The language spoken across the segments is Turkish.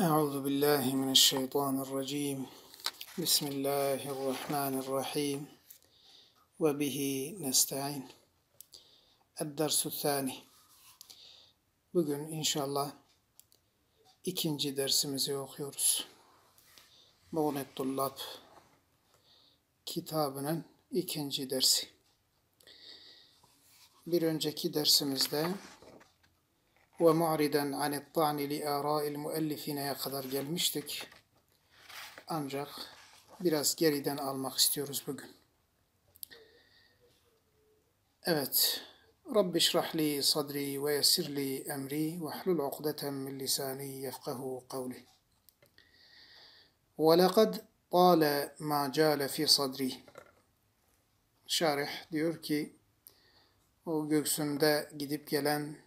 Euzu billahi mineşşeytanirracim. Bismillahirrahmanirrahim. Ve bihi nestaîn. Ed-dersu sani. Bugün inşallah ikinci dersimizi okuyoruz. Mugnet Dullab kitabının ikinci dersi. Bir önceki dersimizde ve mu'riden anit ta'ni li ara'il muellifineye kadar gelmiştik. Ancak biraz geriden almak istiyoruz bugün. Evet. Rabbi şrahli sadri ve yessirli emri ve hlul ukdeten min lisani yefkahu kavli. Ve lekad tale ma cale fi sadri. Şarih diyor ki o göksümde gidip gelen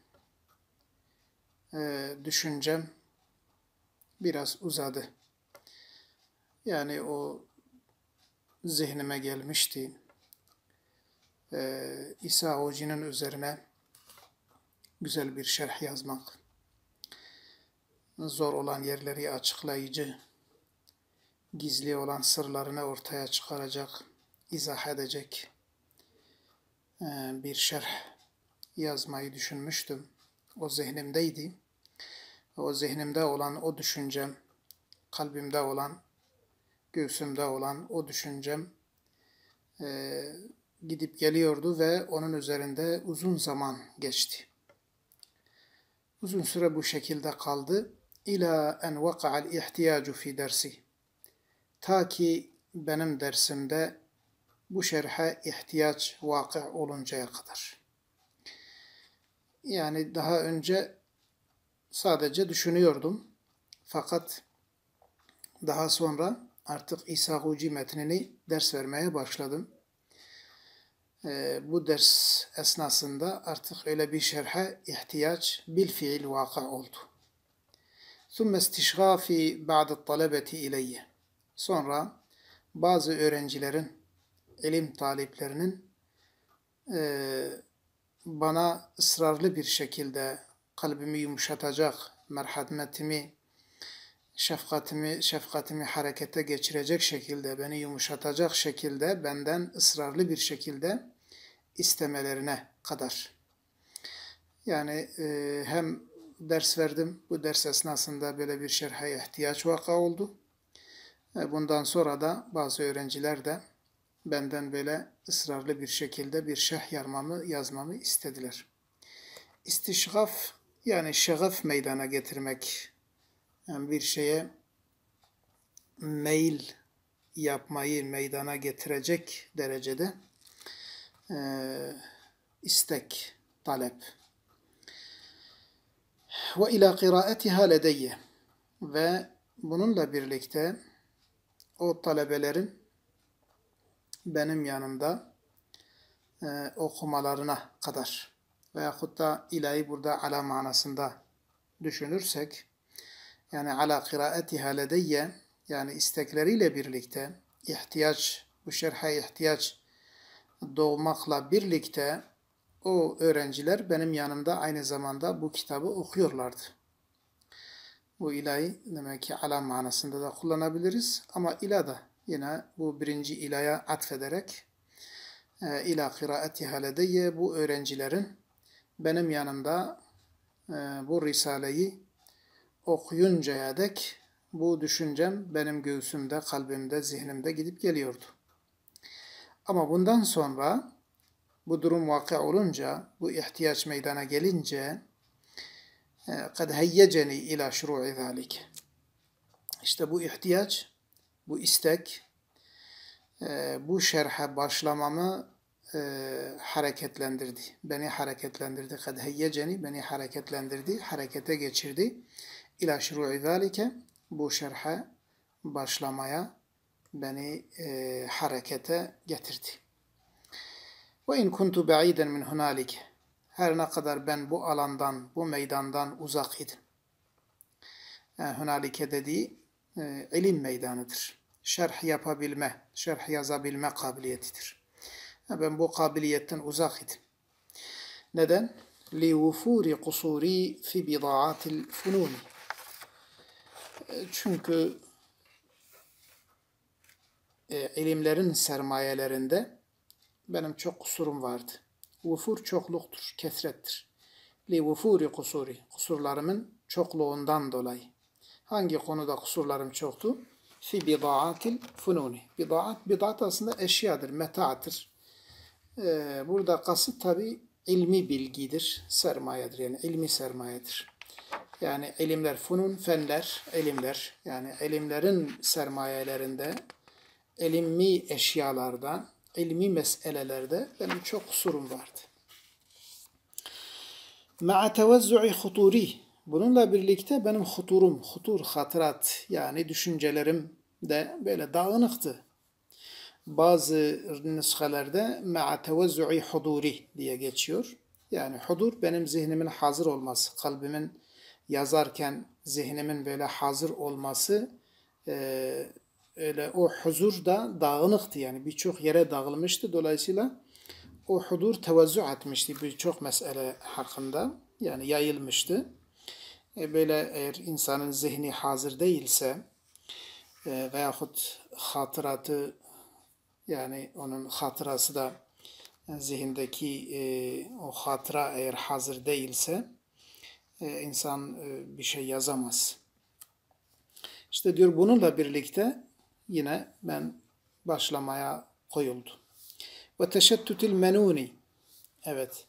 e, düşüncem biraz uzadı. Yani o zihnime gelmişti. E, İsa Hoca'nın üzerine güzel bir şerh yazmak. Zor olan yerleri açıklayıcı, gizli olan sırlarını ortaya çıkaracak, izah edecek e, bir şerh yazmayı düşünmüştüm o zihnimdeydi. O zihnimde olan o düşüncem, kalbimde olan, göğsümde olan o düşüncem e, gidip geliyordu ve onun üzerinde uzun zaman geçti. Uzun süre bu şekilde kaldı. İlâ en vaka'al ihtiyacu fi dersi. Ta ki benim dersimde bu şerhe ihtiyaç vakı oluncaya kadar.'' Yani daha önce sadece düşünüyordum. Fakat daha sonra artık İsa Guci metnini ders vermeye başladım. Ee, bu ders esnasında artık öyle bir şerhe ihtiyaç bil fiil vaka oldu. ثُمَّ اسْتِشْغَافِ بَعْدَ الطَّلَبَةِ اِلَيَّ Sonra bazı öğrencilerin, ilim taliplerinin e, bana ısrarlı bir şekilde kalbimi yumuşatacak, merhametimi, şefkatimi, şefkatimi harekete geçirecek şekilde, beni yumuşatacak şekilde, benden ısrarlı bir şekilde istemelerine kadar. Yani e, hem ders verdim, bu ders esnasında böyle bir şerhe ihtiyaç vaka oldu. E, bundan sonra da bazı öğrenciler de benden böyle ısrarlı bir şekilde bir şerh yarmamı, yazmamı istediler. İstişgaf yani şegaf meydana getirmek, yani bir şeye meyil yapmayı meydana getirecek derecede e, istek, talep. Ve ila kıraatiha ledeyye ve bununla birlikte o talebelerin benim yanımda e, okumalarına kadar veyahut da ilahi burada ala manasında düşünürsek yani ala kıraatiha ledeyye yani istekleriyle birlikte ihtiyaç bu şerhe ihtiyaç doğmakla birlikte o öğrenciler benim yanımda aynı zamanda bu kitabı okuyorlardı. Bu ilahi demek ki ala manasında da kullanabiliriz ama ila da yine bu birinci ilaya atfederek e, ila kıraatiha ledeyye bu öğrencilerin benim yanımda e, bu Risale'yi okuyuncaya dek bu düşüncem benim göğsümde, kalbimde, zihnimde gidip geliyordu. Ama bundan sonra bu durum vaka olunca, bu ihtiyaç meydana gelince قَدْ e, هَيَّجَنِي ila شُرُوعِ ذَٰلِكَ İşte bu ihtiyaç bu istek e, bu şerhe başlamamı e, hareketlendirdi. Beni hareketlendirdi. Kad beni hareketlendirdi, harekete geçirdi. İlâ şuru'i zâlike bu şerhe başlamaya beni e, harekete getirdi. Ve in kuntu ba'iden min hunalike her ne kadar ben bu alandan, bu meydandan uzak idim. Yani e, Hünalike dediği e, ilim meydanıdır şerh yapabilme, şerh yazabilme kabiliyetidir. Ben bu kabiliyetten uzak idim. Neden? لِوُفُورِ قُصُورِي fi بِضَاعَةِ الْفُنُونِ e, Çünkü e, ilimlerin sermayelerinde benim çok kusurum vardı. Vufur çokluktur, kesrettir. Li vufuri kusuri, kusurlarımın çokluğundan dolayı. Hangi konuda kusurlarım çoktu? fi bidaatil fununi. Bidaat, bidaat aslında eşyadır, metaattır. Ee, burada kasıt tabi ilmi bilgidir, sermayedir. Yani ilmi sermayedir. Yani ilimler, funun, fenler, ilimler. Yani ilimlerin sermayelerinde, ilmi eşyalarda, ilmi meselelerde benim çok kusurum vardı. Ma'a tevazzu'i huturi Bununla birlikte benim huturum, hutur, hatırat yani düşüncelerim de böyle dağınıktı. Bazı nüshelerde ma'a tevezzu'i huduri diye geçiyor. Yani hudur benim zihnimin hazır olması, kalbimin yazarken zihnimin böyle hazır olması e, öyle o huzur da dağınıktı yani birçok yere dağılmıştı. Dolayısıyla o hudur tevezzu etmişti birçok mesele hakkında yani yayılmıştı. E, böyle eğer insanın zihni hazır değilse e, veyahut hatıratı yani onun hatırası da yani e, zihindeki e, o hatıra eğer hazır değilse e, insan e, bir şey yazamaz. İşte diyor bununla birlikte yine ben başlamaya koyuldum. Ve teşettütül menuni. Evet.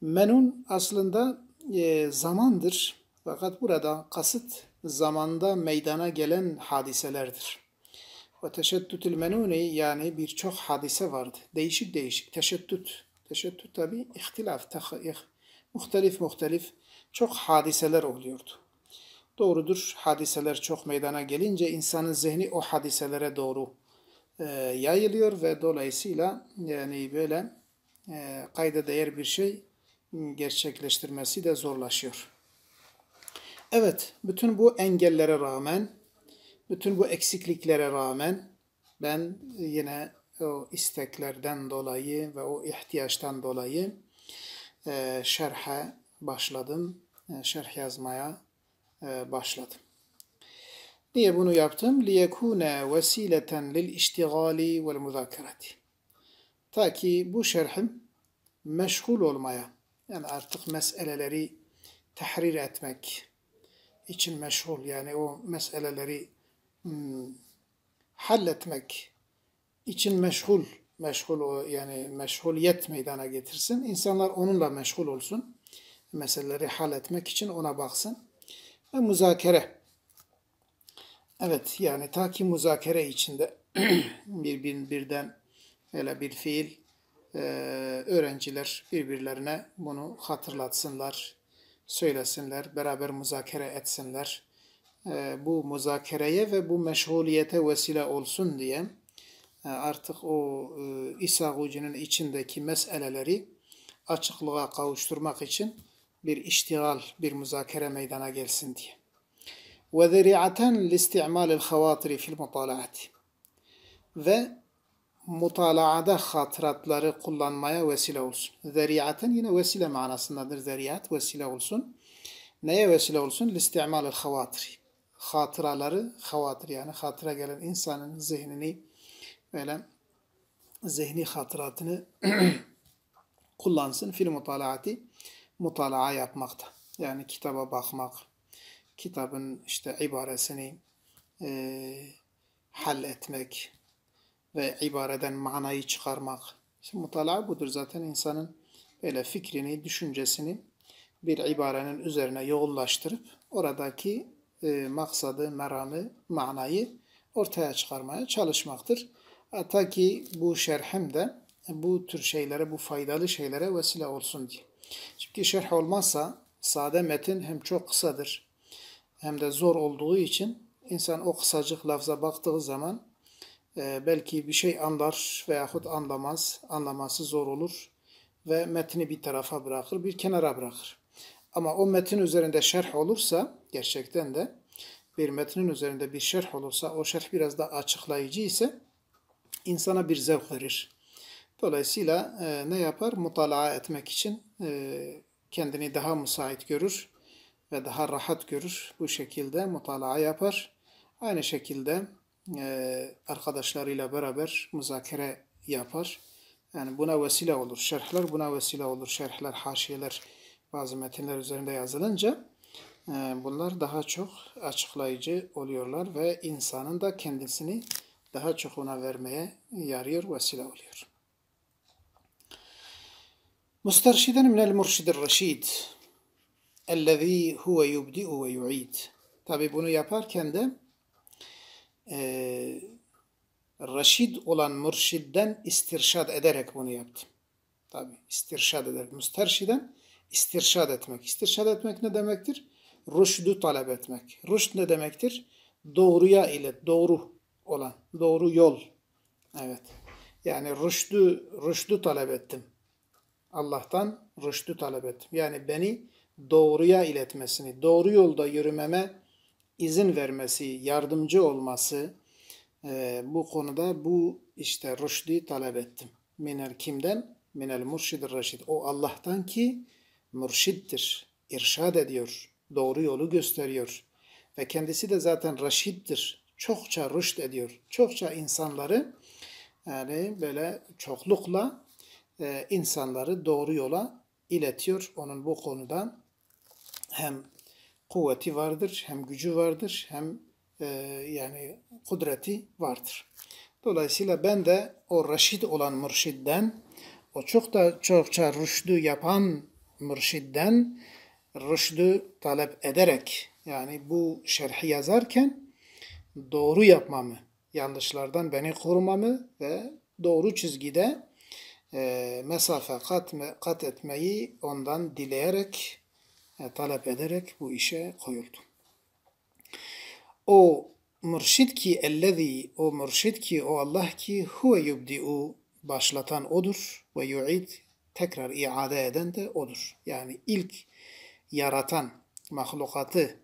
Menun aslında e, zamandır. Fakat burada kasıt zamanda meydana gelen hadiselerdir. Ve teşeddütül menuni yani birçok hadise vardı. Değişik değişik teşeddüt. Teşeddüt tabi ihtilaf, tahih, muhtelif muhtelif çok hadiseler oluyordu. Doğrudur hadiseler çok meydana gelince insanın zihni o hadiselere doğru e, yayılıyor ve dolayısıyla yani böyle e, kayda değer bir şey gerçekleştirmesi de zorlaşıyor. Evet, bütün bu engellere rağmen, bütün bu eksikliklere rağmen ben yine o isteklerden dolayı ve o ihtiyaçtan dolayı e, şerhe başladım. E, şerh yazmaya e, başladım. Niye bunu yaptım? لِيَكُونَ وَس۪يلَةً لِلْاِشْتِغَالِ وَالْمُذَاكَرَةِ Ta ki bu şerhim meşgul olmaya, yani artık meseleleri tahrir etmek, için meşhur yani o meseleleri hmm, halletmek için meşhul meşhul o yani meşhuliyet meydana getirsin. İnsanlar onunla meşgul olsun. Meseleleri halletmek için ona baksın. Ve müzakere. Evet yani ta ki müzakere içinde bir, birden öyle bir fiil e, öğrenciler birbirlerine bunu hatırlatsınlar, söylesinler, beraber muzakere etsinler. Ee, bu muzakereye ve bu meşguliyete vesile olsun diye e, artık o e, İsa Guci'nin içindeki meseleleri açıklığa kavuşturmak için bir iştigal, bir müzakere meydana gelsin diye. وَذَرِعَةً لِاسْتِعْمَالِ الْخَوَاطِرِ فِي الْمُطَالَعَةِ Ve mutalaada hatıratları kullanmaya vesile olsun. Zeriaten yine vesile manasındadır. Zeriat vesile olsun. Neye vesile olsun? Listi'mal-ı havatir. Hatıraları, havatir yani hatıra gelen insanın zihnini böyle zihni hatıratını kullansın. Fil mutalaati mutalaa yapmakta. Yani kitaba bakmak, kitabın işte ibaresini e, hal etmek, ve ibareden manayı çıkarmak. Şimdi mutalaa budur zaten insanın böyle fikrini, düşüncesini bir ibarenin üzerine yoğunlaştırıp oradaki e, maksadı, meramı, manayı ortaya çıkarmaya çalışmaktır. Ata ki bu şerhem de bu tür şeylere, bu faydalı şeylere vesile olsun diye. Çünkü şerh olmazsa sade metin hem çok kısadır hem de zor olduğu için insan o kısacık lafza baktığı zaman e, belki bir şey anlar veyahut anlamaz, anlaması zor olur ve metni bir tarafa bırakır, bir kenara bırakır. Ama o metin üzerinde şerh olursa, gerçekten de bir metnin üzerinde bir şerh olursa, o şerh biraz da açıklayıcı ise insana bir zevk verir. Dolayısıyla e, ne yapar? Mutalaa etmek için e, kendini daha müsait görür ve daha rahat görür. Bu şekilde mutalaa yapar. Aynı şekilde e, arkadaşlarıyla beraber müzakere yapar. Yani buna vesile olur şerhler, buna vesile olur şerhler, haşiyeler bazı metinler üzerinde yazılınca e, bunlar daha çok açıklayıcı oluyorlar ve insanın da kendisini daha çok ona vermeye yarıyor, vesile oluyor. Mustarşiden مسترشدا من المرشد الرشيد الذي هو يبدئ ويعيد. Tabi bunu yaparken de e, Raşid olan mürşidden istirşad ederek bunu yaptım. Tabi istirşad ederek. Müsterşiden istirşad etmek. İstirşad etmek ne demektir? Rüşdü talep etmek. Rüşd ne demektir? Doğruya ile doğru olan, doğru yol. Evet. Yani rüşdü, rüşdü talep ettim. Allah'tan rüşdü talep ettim. Yani beni doğruya iletmesini, doğru yolda yürümeme izin vermesi, yardımcı olması e, bu konuda bu işte rüşdi talep ettim. Minel kimden? Minel murşidir reşid. O Allah'tan ki mürşittir, İrşad ediyor, doğru yolu gösteriyor. Ve kendisi de zaten reşittir. Çokça rüşd ediyor. Çokça insanları yani böyle çoklukla e, insanları doğru yola iletiyor. Onun bu konuda hem kuvveti vardır, hem gücü vardır, hem e, yani kudreti vardır. Dolayısıyla ben de o reşid olan mürşidden, o çok da çokça rüşdü yapan mürşidden rüşdü talep ederek yani bu şerhi yazarken doğru yapmamı, yanlışlardan beni korumamı ve doğru çizgide e, mesafe kat, kat etmeyi ondan dileyerek e, talep ederek bu işe koyuldu. O mürşid ki ellezî o mürşid ki o Allah ki huve yubdi'u başlatan odur ve yu'id tekrar iade eden de odur. Yani ilk yaratan mahlukatı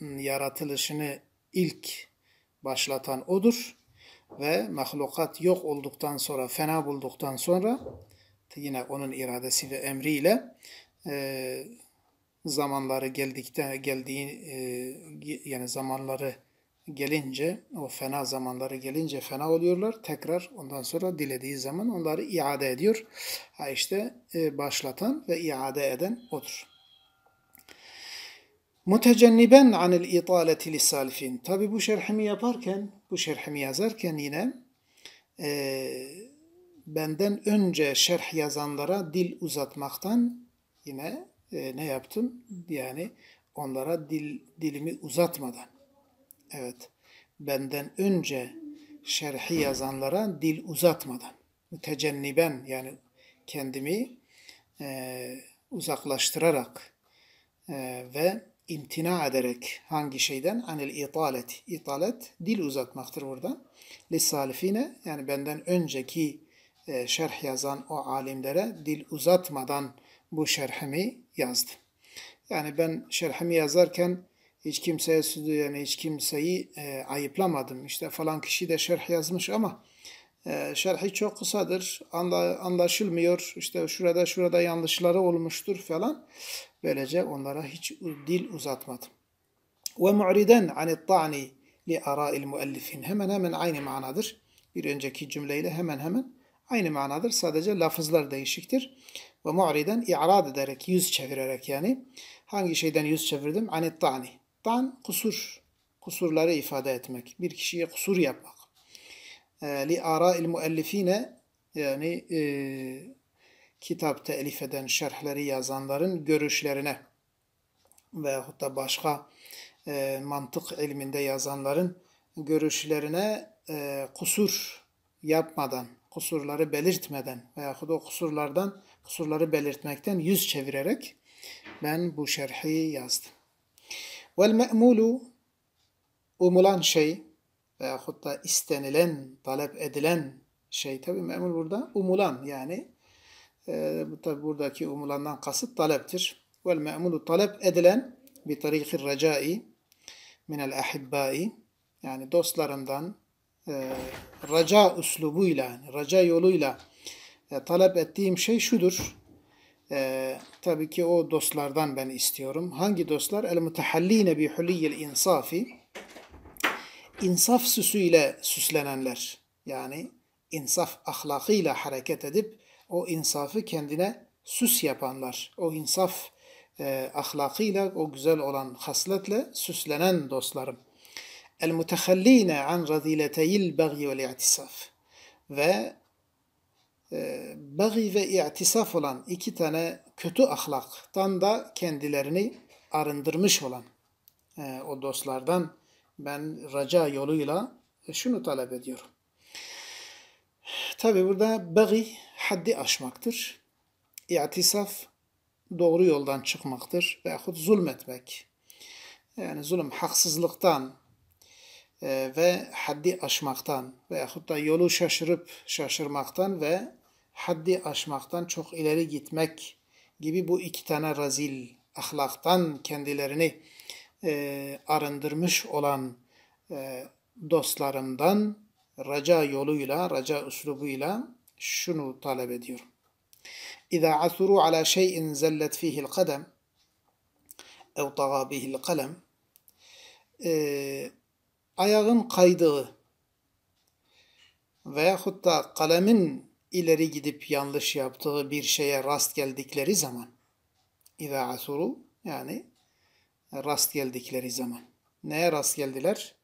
yaratılışını ilk başlatan odur ve mahlukat yok olduktan sonra fena bulduktan sonra yine onun iradesi ve emriyle e, zamanları geldikten geldiği e, yani zamanları gelince o fena zamanları gelince fena oluyorlar. Tekrar ondan sonra dilediği zaman onları iade ediyor. Ha işte e, başlatan ve iade eden odur. Mutecenniben anil italeti lissalifin. Tabi bu şerhimi yaparken, bu şerhimi yazarken yine e, benden önce şerh yazanlara dil uzatmaktan yine e, ne yaptım? Yani onlara dil, dilimi uzatmadan, evet, benden önce şerhi yazanlara dil uzatmadan, tecenniben yani kendimi e, uzaklaştırarak e, ve imtina ederek hangi şeyden? Anil italet. İtalet dil uzatmaktır buradan. Lissalifine yani benden önceki e, şerh yazan o alimlere dil uzatmadan bu şerhimi yazdı. Yani ben şerhimi yazarken hiç kimseye yani hiç kimseyi e, ayıplamadım. İşte falan kişi de şerh yazmış ama e, şerhi çok kısadır. Anla, anlaşılmıyor. işte şurada şurada yanlışları olmuştur falan. Böylece onlara hiç dil uzatmadım. Ve mu'riden anit ta'ni li ara'il muellifin. Hemen hemen aynı manadır. Bir önceki cümleyle hemen hemen aynı manadır. Sadece lafızlar değişiktir. Ve mu'riden i'rad ederek, yüz çevirerek yani. Hangi şeyden yüz çevirdim? Anet ta'ni. Tan kusur. Kusurları ifade etmek. Bir kişiye kusur yapmak. Ee, li ara'il muellifine yani e, kitap telif eden, şerhleri yazanların görüşlerine veyahut da başka e, mantık ilminde yazanların görüşlerine e, kusur yapmadan kusurları belirtmeden veyahut o kusurlardan kusurları belirtmekten yüz çevirerek ben bu şerhi yazdım. Vel me'mulu umulan şey veyahut da istenilen, talep edilen şey tabi me'mul burada umulan yani e, tabi buradaki umulandan kasıt taleptir. Vel me'mulu talep edilen bir tarihi recai minel ahibbai yani dostlarından, e, raca üslubuyla, raca yoluyla e, talep ettiğim şey şudur. E, tabii ki o dostlardan ben istiyorum. Hangi dostlar? El-mütehalline bi huliyyil insafi. İnsaf süsüyle süslenenler. Yani insaf ahlakıyla hareket edip o insafı kendine süs yapanlar. O insaf e, ahlakıyla, o güzel olan hasletle süslenen dostlarım. El-Mutehalline an razileteyil bagi ve i'tisaf. Ve bagi ve i'tisaf olan iki tane kötü ahlaktan da kendilerini arındırmış olan e, o dostlardan ben raca yoluyla şunu talep ediyorum. Tabi burada bagi haddi aşmaktır. İ'tisaf doğru yoldan çıkmaktır veyahut zulmetmek. Yani zulüm haksızlıktan, e, ve haddi aşmaktan veyahut da yolu şaşırıp şaşırmaktan ve haddi aşmaktan çok ileri gitmek gibi bu iki tane razil ahlaktan kendilerini e, arındırmış olan e, dostlarımdan raca yoluyla, raca üslubuyla şunu talep ediyorum. İza asuru ala şeyin zellet fihi'l kadem ev taga bihi'l kalem e, ayağın kaydığı veyahut da kalemin ileri gidip yanlış yaptığı bir şeye rast geldikleri zaman İza asuru yani rast geldikleri zaman. Neye rast geldiler?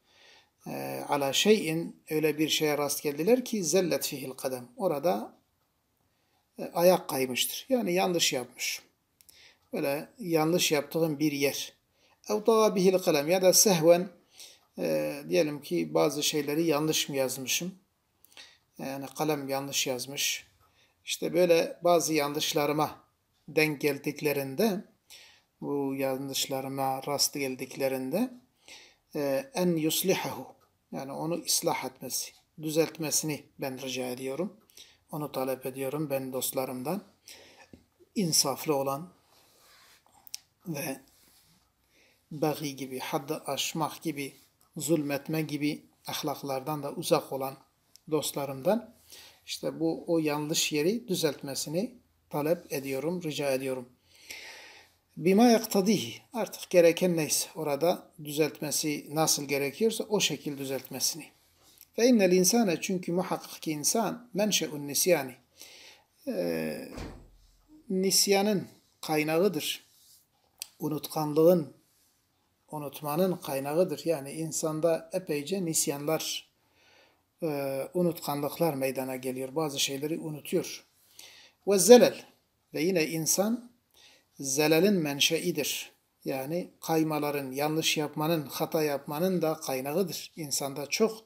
Ee, ala şeyin öyle bir şeye rast geldiler ki zellet fihil kadem. Orada e, ayak kaymıştır. Yani yanlış yapmış. Böyle yanlış yaptığın bir yer. Ev bihil kalem ya da sehven e, diyelim ki bazı şeyleri yanlış mı yazmışım? Yani kalem yanlış yazmış. İşte böyle bazı yanlışlarıma denk geldiklerinde, bu yanlışlarıma rast geldiklerinde e, en yuslihahu yani onu ıslah etmesi, düzeltmesini ben rica ediyorum. Onu talep ediyorum ben dostlarımdan. insaflı olan ve bagi gibi, haddi aşmak gibi zulmetme gibi ahlaklardan da uzak olan dostlarımdan işte bu o yanlış yeri düzeltmesini talep ediyorum, rica ediyorum. Bima yaktadihi artık gereken neyse orada düzeltmesi nasıl gerekiyorsa o şekil düzeltmesini. Fe innel insane çünkü muhakkak ki insan menşeun nisyani. Ee, nisyanın kaynağıdır. Unutkanlığın unutmanın kaynağıdır. Yani insanda epeyce nisyanlar, e, unutkanlıklar meydana geliyor. Bazı şeyleri unutuyor. Ve zelal ve yine insan zelelin menşeidir. Yani kaymaların, yanlış yapmanın, hata yapmanın da kaynağıdır. İnsanda çok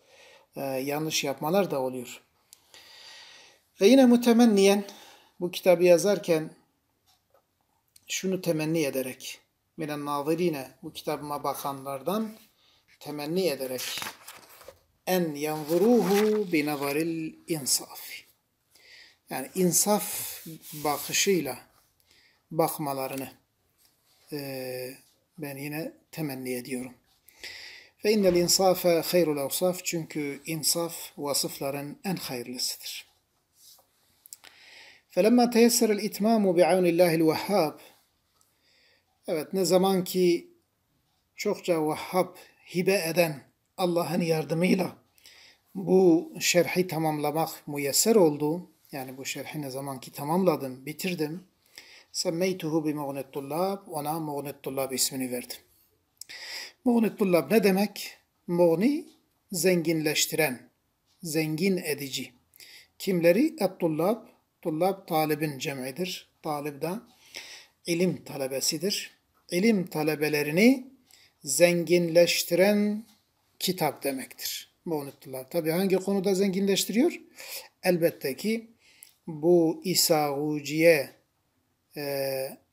e, yanlış yapmalar da oluyor. Ve yine mütemenniyen bu kitabı yazarken şunu temenni ederek minen nazirine bu kitabıma bakanlardan temenni ederek en yanzuruhu bi nazaril Yani insaf bakışıyla bakmalarını e, ben yine temenni ediyorum. Fe innel insafe hayrul evsaf çünkü insaf vasıfların en hayırlısıdır. فَلَمَّا تَيَسَّرَ الْاِتْمَامُ بِعَوْنِ اللّٰهِ الْوَهَّابِ Evet ne zaman ki çokça vahhab hibe eden Allah'ın yardımıyla bu şerhi tamamlamak müyesser oldu. Yani bu şerhi ne zaman ki tamamladım, bitirdim. Semmeytuhu bi Muğnetullab, ona Muğnetullab ismini verdim. Muğnetullab ne demek? Muğni, zenginleştiren, zengin edici. Kimleri? Ettullab, tullab talibin cem'idir. Talib de ilim talebesidir ilim talebelerini zenginleştiren kitap demektir. Muğnitullah. Tabi hangi konuda zenginleştiriyor? Elbette ki bu İsa'uciye e,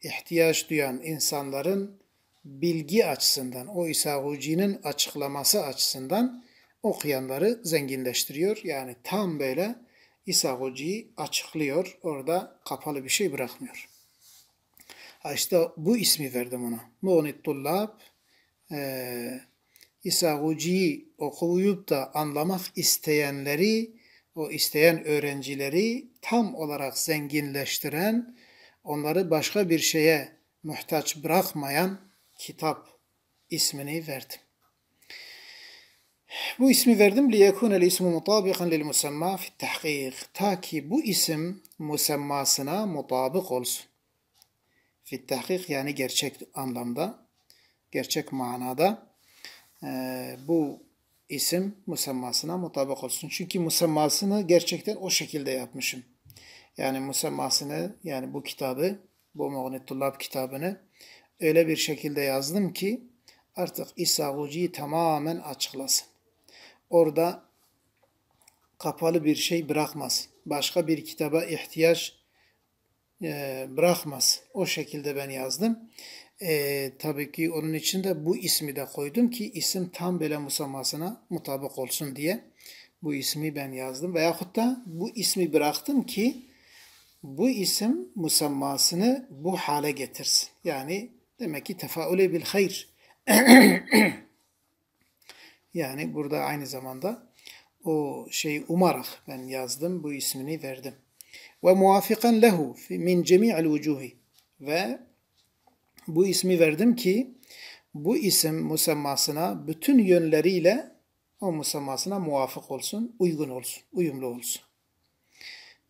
ihtiyaç duyan insanların bilgi açısından, o İsa'ucinin açıklaması açısından okuyanları zenginleştiriyor. Yani tam böyle İsa'uciyi açıklıyor. Orada kapalı bir şey bırakmıyor. Ha bu ismi verdim ona. Muğnit Tullab e, İsaguci'yi okuyup da anlamak isteyenleri, o isteyen öğrencileri tam olarak zenginleştiren, onları başka bir şeye muhtaç bırakmayan kitap ismini verdim. Bu ismi verdim liyekun el ismu mutabikan lil musemma fi tahkik. Ta ki bu isim musemmasına mutabık olsun fittahkik yani gerçek anlamda, gerçek manada e, bu isim musemmasına mutabak olsun. Çünkü musemmasını gerçekten o şekilde yapmışım. Yani musemmasını yani bu kitabı, bu Mughnitullab kitabını öyle bir şekilde yazdım ki artık İsa İsavuci'yi tamamen açıklasın. Orada kapalı bir şey bırakmasın. Başka bir kitaba ihtiyaç e, bırakmaz. O şekilde ben yazdım. E, tabii ki onun için de bu ismi de koydum ki isim tam böyle musammasına mutabık olsun diye bu ismi ben yazdım. Veyahut da bu ismi bıraktım ki bu isim musammasını bu hale getirsin. Yani demek ki tefaule bil hayır. yani burada aynı zamanda o şeyi umarak ben yazdım, bu ismini verdim ve muvafikan lehu min cemi'il vucuhi ve bu ismi verdim ki bu isim musemmasına bütün yönleriyle o musemmasına muvafık olsun, uygun olsun, uyumlu olsun.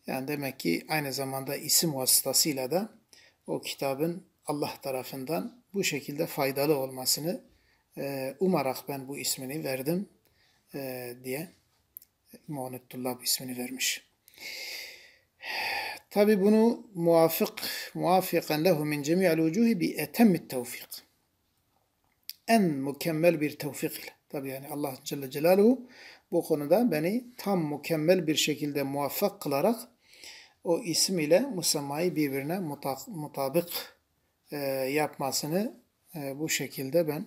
Yani demek ki aynı zamanda isim vasıtasıyla da o kitabın Allah tarafından bu şekilde faydalı olmasını e, umarak ben bu ismini verdim e, diye Muhammedullah ismini vermiş. Tabi bunu muafık muvafikan lehu min cemi'al vücuhi bi etemmi tevfik. En mükemmel bir tevfik ile. Tabi yani Allah Celle Celaluhu bu konuda beni tam mükemmel bir şekilde muvaffak kılarak o isim ile musemmayı birbirine mutabık, mutabık e, yapmasını e, bu şekilde ben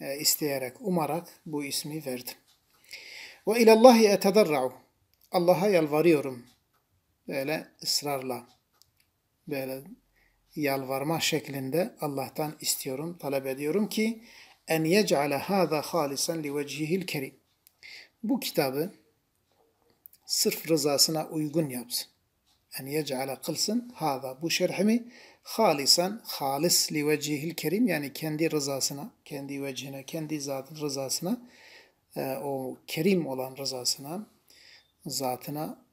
e, isteyerek, umarak bu ismi verdim. Ve ilallahi etedarra'u. Allah'a yalvarıyorum böyle ısrarla böyle yalvarma şeklinde Allah'tan istiyorum, talep ediyorum ki en yec'ale hâzâ hâlisen li vecihil kerim. Bu kitabı sırf rızasına uygun yapsın. En yec'ale kılsın hâzâ bu şerhimi halisen halis li vecihil kerim yani kendi rızasına, kendi vecihine, kendi zat rızasına e, o kerim olan rızasına, zatına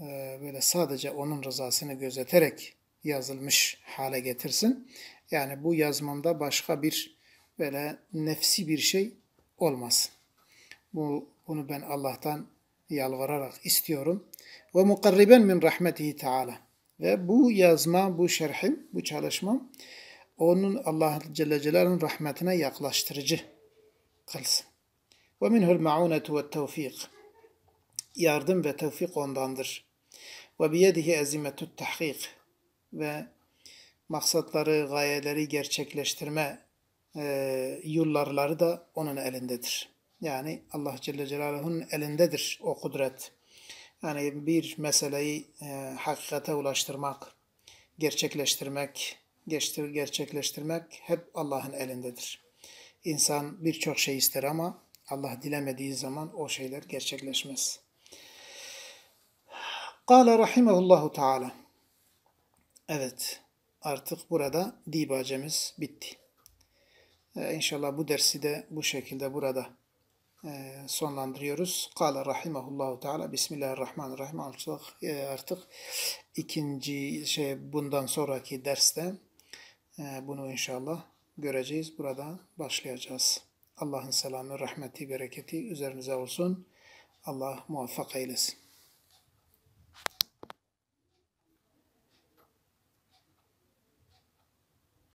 ee, böyle sadece onun rızasını gözeterek yazılmış hale getirsin. Yani bu yazmamda başka bir böyle nefsi bir şey olmaz. Bu, bunu ben Allah'tan yalvararak istiyorum. Ve mukarriben min rahmetihi teala. Ve bu yazma, bu şerhim, bu çalışmam onun Allah Celle Celaluhu'nun rahmetine yaklaştırıcı kılsın. Ve minhul ma'unetu ve tevfik. Yardım ve tevfik ondandır. Ve biyedihi ezimetut tahkik ve maksatları, gayeleri gerçekleştirme e, yollarları da onun elindedir. Yani Allah Celle Celaluhu'nun elindedir o kudret. Yani bir meseleyi e, hakikate ulaştırmak, gerçekleştirmek, geçtir, gerçekleştirmek hep Allah'ın elindedir. İnsan birçok şey ister ama Allah dilemediği zaman o şeyler gerçekleşmez. Kale rahimehullahu teala. Evet. Artık burada dibacemiz bitti. Ee, inşallah bu dersi de bu şekilde burada e, sonlandırıyoruz. Kale rahimehullahu teala. Bismillahirrahmanirrahim. Artık, e, artık ikinci şey bundan sonraki derste e, bunu inşallah göreceğiz. Burada başlayacağız. Allah'ın selamı, rahmeti, bereketi üzerinize olsun. Allah muvaffak eylesin.